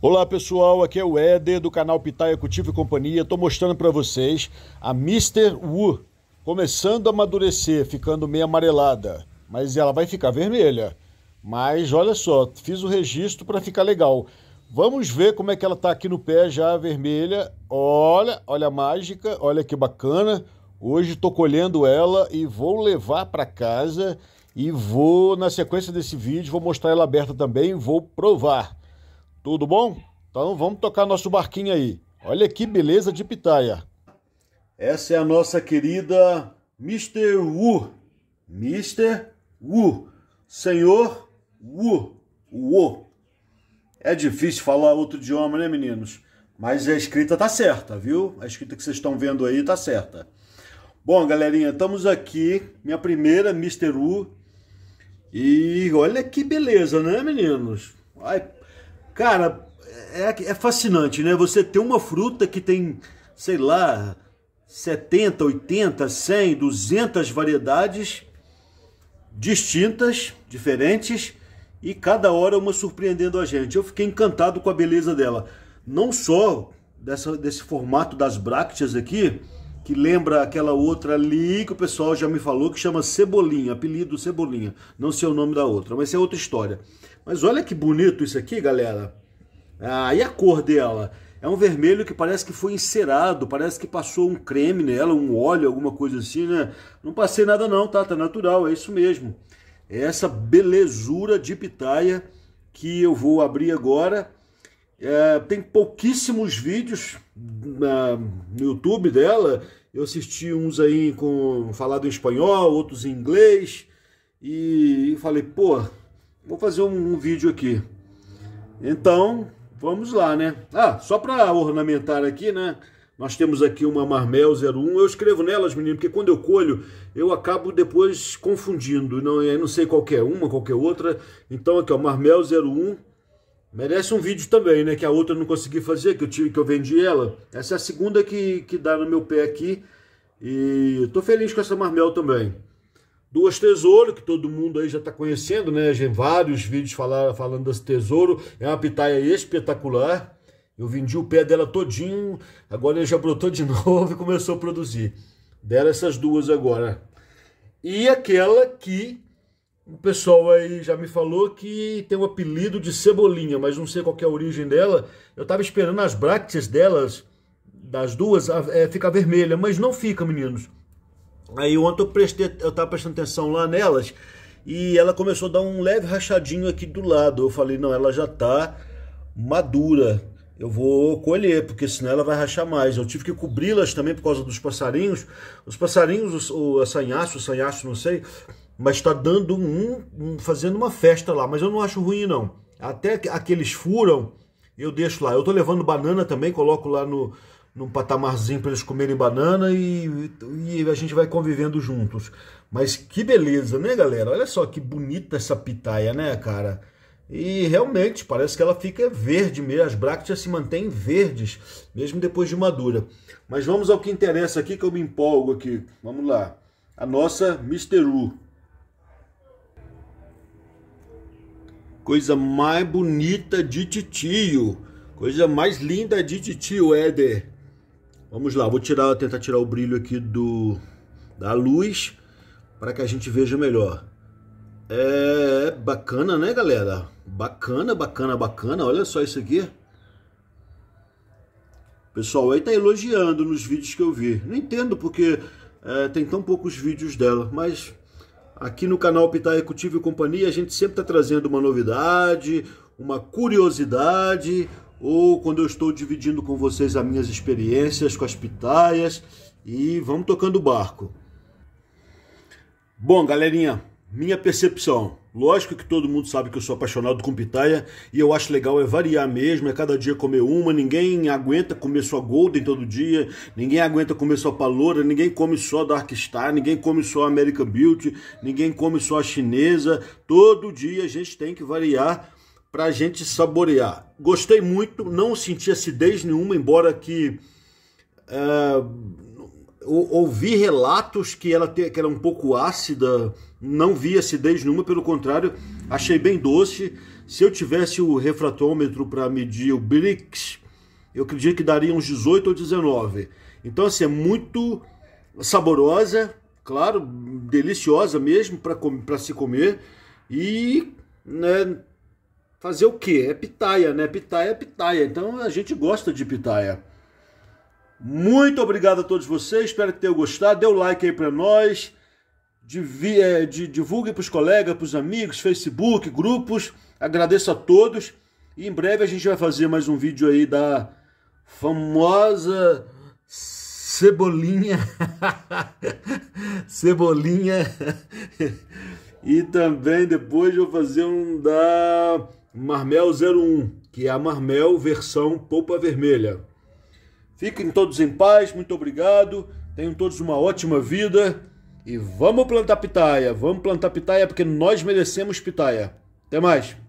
Olá pessoal, aqui é o Éder do canal Pitaia Cultivo e Companhia. Estou mostrando para vocês a Mr. Wu começando a amadurecer, ficando meio amarelada, mas ela vai ficar vermelha. Mas olha só, fiz o registro para ficar legal. Vamos ver como é que ela está aqui no pé já vermelha. Olha, olha a mágica, olha que bacana. Hoje estou colhendo ela e vou levar para casa e vou na sequência desse vídeo vou mostrar ela aberta também, e vou provar. Tudo bom? Então vamos tocar nosso barquinho aí. Olha que beleza de pitaia. Essa é a nossa querida Mr. Wu. Mr. Wu. Senhor Wu. Wu. É difícil falar outro idioma, né, meninos? Mas a escrita tá certa, viu? A escrita que vocês estão vendo aí tá certa. Bom, galerinha, estamos aqui, minha primeira Mr. Wu E olha que beleza, né, meninos? Ai, Cara, é, é, é fascinante, né? Você ter uma fruta que tem, sei lá, 70, 80, 100, 200 variedades distintas, diferentes, e cada hora uma surpreendendo a gente. Eu fiquei encantado com a beleza dela. Não só dessa, desse formato das brácteas aqui, que lembra aquela outra ali que o pessoal já me falou que chama Cebolinha, apelido Cebolinha. Não sei o nome da outra, mas é outra história. Mas olha que bonito isso aqui, galera. Ah, e a cor dela? É um vermelho que parece que foi encerado, parece que passou um creme nela, um óleo, alguma coisa assim, né? Não passei nada não, tá? Tá natural, é isso mesmo. É essa belezura de pitaia que eu vou abrir agora. É, tem pouquíssimos vídeos na, ah, no YouTube dela, eu assisti uns aí com falado em espanhol, outros em inglês. E falei, pô, vou fazer um, um vídeo aqui. Então, vamos lá, né? Ah, só para ornamentar aqui, né? Nós temos aqui uma Marmel 01. Eu escrevo nelas, menino, porque quando eu colho, eu acabo depois confundindo. Não, eu é, não sei qual é uma, qual é outra. Então, aqui, ó, Marmel 01 Merece um vídeo também, né? Que a outra eu não consegui fazer, que eu tive que eu vendi ela. Essa é a segunda que, que dá no meu pé aqui. E tô feliz com essa marmel também. Duas tesouro, que todo mundo aí já está conhecendo, né? Já vários vídeos falar, falando desse tesouro. É uma pitaia espetacular. Eu vendi o pé dela todinho, agora ele já brotou de novo e começou a produzir. Deram essas duas agora. E aquela que o pessoal aí já me falou que tem o um apelido de Cebolinha, mas não sei qual é a origem dela. Eu estava esperando as brácteas delas, das duas, é, ficar vermelha, mas não fica, meninos. Aí ontem eu, prestei, eu tava prestando atenção lá nelas e ela começou a dar um leve rachadinho aqui do lado. Eu falei, não, ela já tá madura. Eu vou colher, porque senão ela vai rachar mais. Eu tive que cobri-las também por causa dos passarinhos. Os passarinhos, o, o sanhaço, o sanhaço, não sei, mas está dando um, um, fazendo uma festa lá, mas eu não acho ruim não. Até aqueles furam, eu deixo lá. Eu tô levando banana também, coloco lá no num patamarzinho para eles comerem banana e, e a gente vai convivendo juntos. Mas que beleza, né, galera? Olha só que bonita essa pitaia, né, cara? E realmente parece que ela fica verde mesmo, as brácteas se mantêm verdes, mesmo depois de madura. Mas vamos ao que interessa aqui, que eu me empolgo aqui. Vamos lá. A nossa Misteru. U. coisa mais bonita de titio. Coisa mais linda de titio, Éder. Vamos lá, vou tirar, tentar tirar o brilho aqui do da luz para que a gente veja melhor. É bacana, né, galera? Bacana, bacana, bacana. Olha só isso aqui. O pessoal aí tá elogiando nos vídeos que eu vi. Não entendo porque é, tem tão poucos vídeos dela, mas Aqui no canal Pitar Executivo e Companhia, a gente sempre está trazendo uma novidade, uma curiosidade, ou quando eu estou dividindo com vocês as minhas experiências com as pitaias e vamos tocando o barco. Bom, galerinha, minha percepção. Lógico que todo mundo sabe que eu sou apaixonado com pitaia e eu acho legal é variar mesmo, é cada dia comer uma, ninguém aguenta comer só Golden todo dia, ninguém aguenta comer só Paloura, ninguém come só Dark Star, ninguém come só American Beauty, ninguém come só a chinesa. Todo dia a gente tem que variar para a gente saborear. Gostei muito, não senti acidez nenhuma, embora que... Uh ouvi relatos que ela, te, que é um pouco ácida, não vi acidez nenhuma, pelo contrário, achei bem doce. Se eu tivesse o refratômetro para medir o Brix, eu acredito que daria uns 18 ou 19. Então, assim, é muito saborosa, claro, deliciosa mesmo para se comer. E né, fazer o quê? É pitaia, né? Pitaia é pitaia. Então a gente gosta de pitaia. Muito obrigado a todos vocês, espero que tenham gostado. Dê o um like aí para nós, de, é, divulgue para os colegas, para os amigos, Facebook, grupos. Agradeço a todos. E em breve a gente vai fazer mais um vídeo aí da famosa cebolinha. cebolinha. e também depois eu vou fazer um da Marmel 01, que é a Marmel versão polpa vermelha. Fiquem todos em paz, muito obrigado. Tenham todos uma ótima vida. E vamos plantar pitaia, vamos plantar pitaia porque nós merecemos pitaia. Até mais.